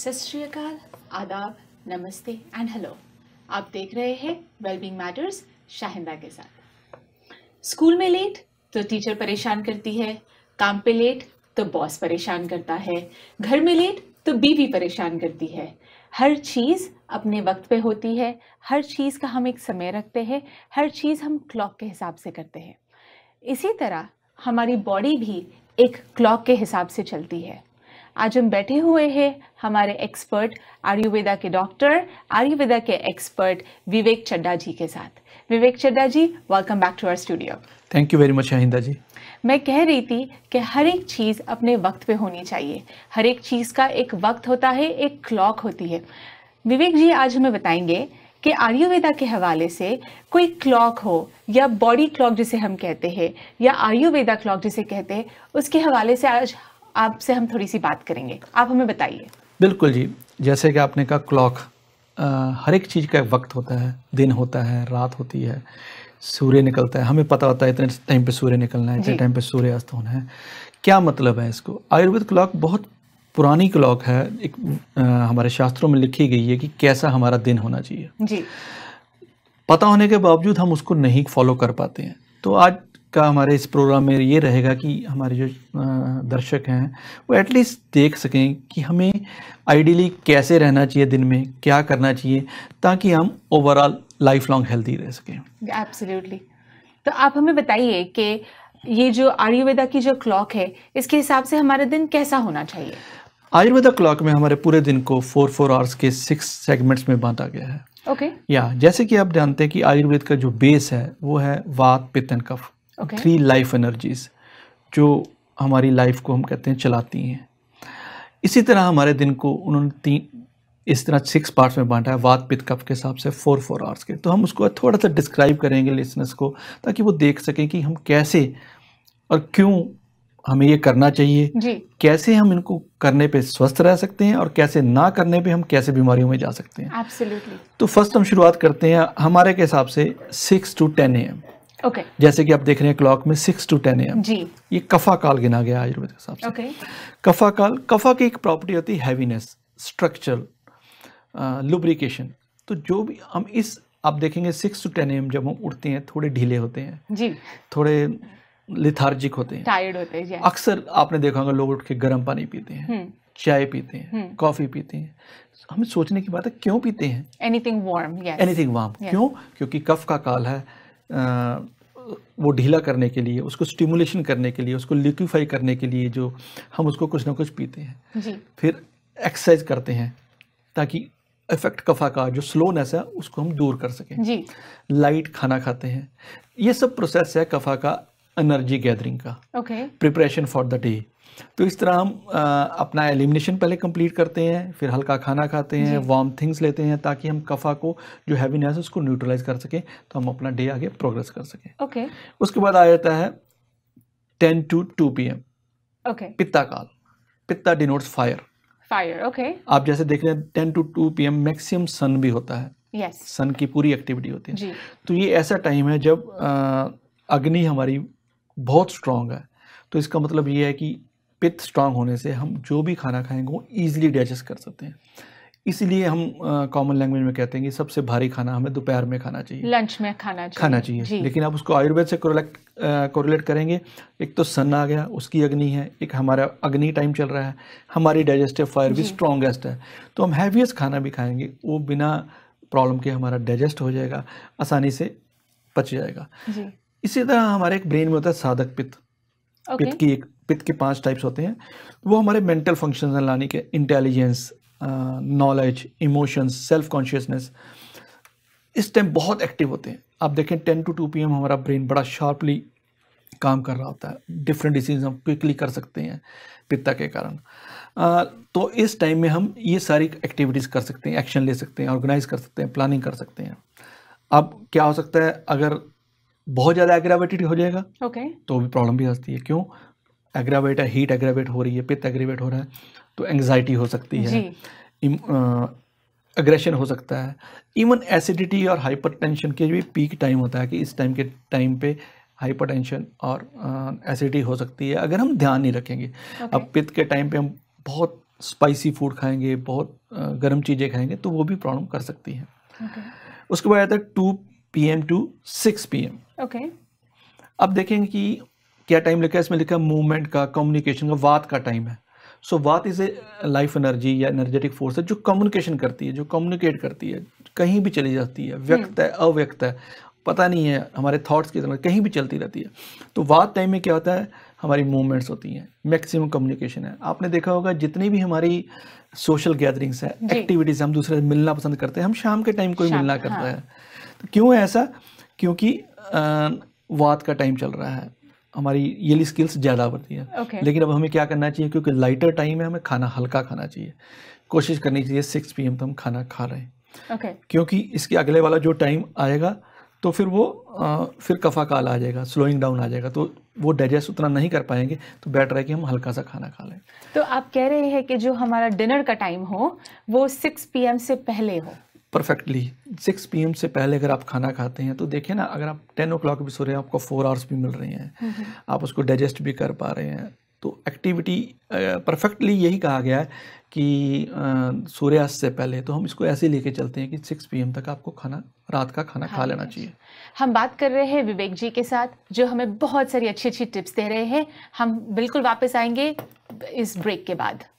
सत आदाब नमस्ते एंड हेलो आप देख रहे हैं वेलबींग मैटर्स शाहिंदा के साथ स्कूल में लेट तो टीचर परेशान करती है काम पे लेट तो बॉस परेशान करता है घर में लेट तो बीवी परेशान करती है हर चीज़ अपने वक्त पे होती है हर चीज़ का हम एक समय रखते हैं हर चीज़ हम क्लॉक के हिसाब से करते हैं इसी तरह हमारी बॉडी भी एक क्लॉक के हिसाब से चलती है आज हम बैठे हुए हैं हमारे एक्सपर्ट आयुर्वेदा के डॉक्टर आयुर्वेदा के एक्सपर्ट विवेक चड्डा जी के साथ Vivek Chadha ji welcome back to our studio thank you very much अहिंदा जी मैं कह रही थी कि हर एक चीज़ अपने वक्त पे होनी चाहिए हर एक चीज़ का एक वक्त होता है एक क्लॉक होती है विवेक जी आज हमें बताएंगे कि आयुर्वेदा के हवाले से कोई क्लॉक हो या बॉडी क्लॉक जिसे हम कहते हैं या आयुर्वेदा क्लॉक जिसे कहते हैं उसके हवाले से आज आपसे हम थोड़ी सी बात करेंगे आप हमें बताइए बिल्कुल जी जैसे कि आपने कहा क्लॉक हर एक चीज़ का एक वक्त होता है दिन होता है रात होती है सूर्य निकलता है हमें पता होता है इतने टाइम पे सूर्य निकलना है इतने टाइम पे सूर्य अस्त होना है क्या मतलब है इसको आयुर्वेद क्लॉक बहुत पुरानी क्लॉक है एक आ, हमारे शास्त्रों में लिखी गई है कि कैसा हमारा दिन होना चाहिए जी पता होने के बावजूद हम उसको नहीं फॉलो कर पाते हैं तो आज का हमारे इस प्रोग्राम में ये रहेगा कि हमारे जो दर्शक हैं वो एटलीस्ट देख सकें कि हमें आइडियली कैसे रहना चाहिए दिन में क्या करना चाहिए ताकि हम ओवरऑल लाइफ लॉन्ग हेल्दी रह सकें एब्सोल्युटली तो आप हमें बताइए कि ये जो आयुर्वेदा की जो क्लॉक है इसके हिसाब से हमारा दिन कैसा होना चाहिए आयुर्वेदा क्लॉक में हमारे पूरे दिन को फोर फोर आवर्स के सिक्स सेगमेंट्स में बांटा गया है ओके okay. या जैसे कि आप जानते हैं कि आयुर्वेद का जो बेस है वो है वात पित्तन कफ थ्री लाइफ एनर्जीज जो हमारी लाइफ को हम कहते हैं चलाती हैं इसी तरह हमारे दिन को उन्होंने तीन इस तरह सिक्स पार्ट्स में बांटा है वात पित कप के हिसाब से फोर फोर आवर्स के तो हम उसको थोड़ा सा डिस्क्राइब करेंगे लिसनर्स को ताकि वो देख सकें कि हम कैसे और क्यों हमें ये करना चाहिए जी। कैसे हम इनको करने पे स्वस्थ रह सकते हैं और कैसे ना करने पे हम कैसे बीमारियों में जा सकते हैं Absolutely. तो फर्स्ट हम शुरुआत करते हैं हमारे के हिसाब से six to ten A M okay. जैसे कि आप देख रहे हैं क्लॉक में सिक्स टू टेन एम ये कफा काल गिना गया आयुर्वेद के हिसाब से okay. कफा काल कफा की एक प्रॉपर्टी होती है हैवीनेस स्ट्रक्चरल लुब्रिकेशन तो जो भी हम इस आप देखेंगे सिक्स टू टेन एम जब हम उठते हैं थोड़े ढीले होते हैं जी थोड़े लिथार्जिक होते हैं टायर्ड होते हैं अक्सर आपने देखा होगा लोग उठ के गर्म पानी पीते हैं हम्म। चाय पीते हैं कॉफी हम्म। पीते हैं हमें सोचने की बात है क्यों पीते हैं एनीथिंग वार्म एनीथिंग वार्म क्यों क्योंकि कफ का काल है वो ढीला करने के लिए उसको स्टिमुलेशन करने के लिए उसको लिक्विफाई करने के लिए जो हम उसको कुछ ना कुछ पीते हैं जी। फिर एक्सरसाइज करते हैं ताकि इफेक्ट कफा का जो स्लोनेस है उसको हम दूर कर सकें जी लाइट खाना खाते हैं ये सब प्रोसेस है कफा का एनर्जी गैदरिंग का प्रिपरेशन फॉर द डे तो इस तरह हम अपना एलिमिनेशन पहले कंप्लीट करते हैं फिर हल्का खाना खाते हैं वार्म थिंग्स लेते हैं ताकि हम कफ़ा को जो हैवीनेस उसको न्यूट्रलाइज कर सकें तो हम अपना डे आगे प्रोग्रेस कर सकें ओके okay. उसके बाद आ जाता है ten to two P M okay pitta काल पिता डिनोट्स फायर फायर ओके आप जैसे देख रहे हैं ten to two P M maximum sun भी होता है yes. सन की पूरी एक्टिविटी होती है जी. तो ये ऐसा टाइम है जब अग्नि हमारी बहुत स्ट्रांग है तो इसका मतलब ये है कि पित्त स्ट्रांग होने से हम जो भी खाना खाएंगे वो ईजिली डाइजेस्ट कर सकते हैं इसलिए हम कॉमन लैंग्वेज में कहते हैं कि सबसे भारी खाना हमें दोपहर में खाना चाहिए लंच में खाना चाहिए खाना चाहिए लेकिन आप उसको आयुर्वेद से कोरिलेट uh, करेंगे एक तो सन आ गया उसकी अग्नि है एक हमारा अग्नि टाइम चल रहा है हमारी डाइजेस्टिव फायर भी स्ट्रॉन्गेस्ट है तो हम हैवीएस्ट खाना भी खाएंगे वो बिना प्रॉब्लम के हमारा डाइजेस्ट हो जाएगा आसानी से पच जाएगा इसी तरह हमारे एक ब्रेन में होता है साधक पित्त पित्त की एक पित्त के पांच टाइप्स होते हैं वो हमारे मेंटल फंक्शन लाने के intelligence knowledge emotions self consciousness इस टाइम बहुत एक्टिव होते हैं आप देखें टेन टू टू पी हमारा ब्रेन बड़ा शार्पली काम कर रहा होता है डिफरेंट डिसीजन हम क्विकली कर सकते हैं पित्ता के कारण आ, तो इस टाइम में हम ये सारी एक्टिविटीज़ कर सकते हैं एक्शन ले सकते हैं ऑर्गेनाइज कर सकते हैं प्लानिंग कर सकते हैं अब क्या हो सकता है अगर बहुत ज़्यादा एग्रावेटेड हो जाएगा okay. तो भी प्रॉब्लम भी आती है क्यों एग्रावेट है हीट एग्रावेट हो रही है पित्त एग्रेवेट हो रहा है तो एंग्जाइटी हो सकती है एग्रेशन हो सकता है इवन एसिडिटी और हाइपरटेंशन के भी पीक टाइम होता है कि इस टाइम के टाइम पे हाइपरटेंशन और एसिडिटी हो सकती है अगर हम ध्यान नहीं रखेंगे okay. अब पित्त के टाइम पे हम बहुत स्पाइसी फूड खाएंगे बहुत गर्म चीज़ें खाएंगे तो वो भी प्रॉब्लम कर सकती हैं okay. उसके बाद आता है two P M to six P M okay अब देखेंगे कि क्या टाइम लिखा है इसमें लिखा है मूवमेंट का कम्युनिकेशन का वात का टाइम है so vata is a life energy या एनर्जेटिक फोर्स है जो कम्युनिकेशन करती है जो कम्युनिकेट करती है कहीं भी चली जाती है व्यक्त है हम्म। अव्यक्त है पता नहीं है हमारे थॉट्स की तरह कहीं भी चलती रहती है तो वात टाइम में क्या होता है हमारी मूवमेंट्स होती हैं मैक्सिमम कम्युनिकेशन है आपने देखा होगा जितनी भी हमारी सोशल गैदरिंग्स है एक्टिविटीज़ हम दूसरे से मिलना पसंद करते हैं हम शाम के टाइम को ही मिलना हाँ। करता है तो क्यों है ऐसा क्योंकि वात का टाइम चल रहा है हमारी येली स्किल्स ज़्यादा बढ़ती है okay. लेकिन अब हमें क्या करना चाहिए क्योंकि लाइटर टाइम है हमें खाना हल्का खाना चाहिए कोशिश करनी चाहिए सिक्स पी एम तो हम खाना खा रहे हैं okay. क्योंकि इसके अगले वाला जो टाइम आएगा तो फिर वो आ, फिर कफा काल आ जाएगा स्लोइंग डाउन आ जाएगा तो वो डाइजेस्ट उतना नहीं कर पाएंगे तो बेटर है कि हम हल्का सा खाना खा लें तो आप कह रहे हैं कि जो हमारा डिनर का टाइम हो वो सिक्स पी से पहले हो परफेक्टली सिक्स पी से पहले अगर आप खाना खाते हैं तो देखिए ना अगर आप टेन ओ क्लाक भी सो रहे हैं आपको फोर आवर्स भी मिल रहे हैं आप उसको डाइजेस्ट भी कर पा रहे हैं तो एक्टिविटी परफेक्टली यही कहा गया है कि सूर्यास्त से पहले तो हम इसको ऐसे लेके चलते हैं कि 6 पीएम तक आपको खाना रात का खाना हाँ, खा लेना चाहिए हम बात कर रहे हैं विवेक जी के साथ जो हमें बहुत सारी अच्छी अच्छी टिप्स दे रहे हैं हम बिल्कुल वापस आएंगे इस ब्रेक के बाद